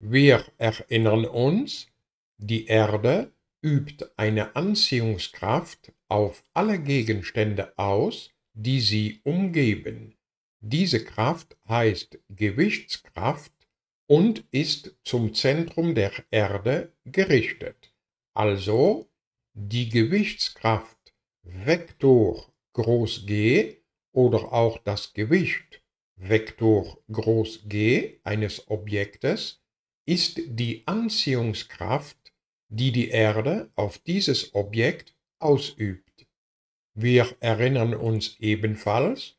Wir erinnern uns, die Erde übt eine Anziehungskraft auf alle Gegenstände aus, die sie umgeben. Diese Kraft heißt Gewichtskraft und ist zum Zentrum der Erde gerichtet. Also die Gewichtskraft Vektor groß G oder auch das Gewicht Vektor groß G eines Objektes ist die Anziehungskraft, die die Erde auf dieses Objekt ausübt. Wir erinnern uns ebenfalls,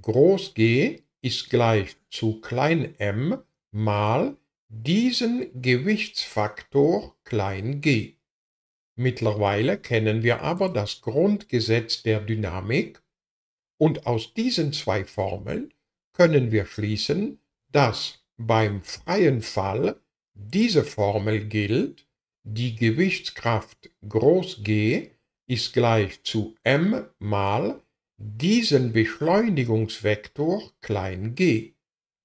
groß G ist gleich zu klein m mal diesen Gewichtsfaktor klein g. Mittlerweile kennen wir aber das Grundgesetz der Dynamik und aus diesen zwei Formeln können wir schließen, dass beim freien Fall diese Formel gilt, die Gewichtskraft groß G ist gleich zu m mal diesen Beschleunigungsvektor klein g.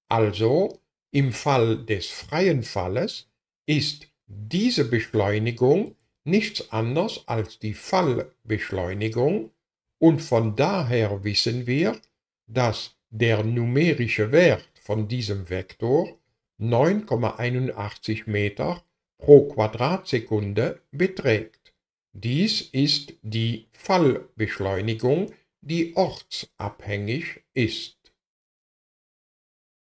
Also im Fall des freien Falles ist diese Beschleunigung nichts anderes als die Fallbeschleunigung und von daher wissen wir, dass der numerische Wert von diesem Vektor 9,81 Meter pro Quadratsekunde beträgt. Dies ist die Fallbeschleunigung, die ortsabhängig ist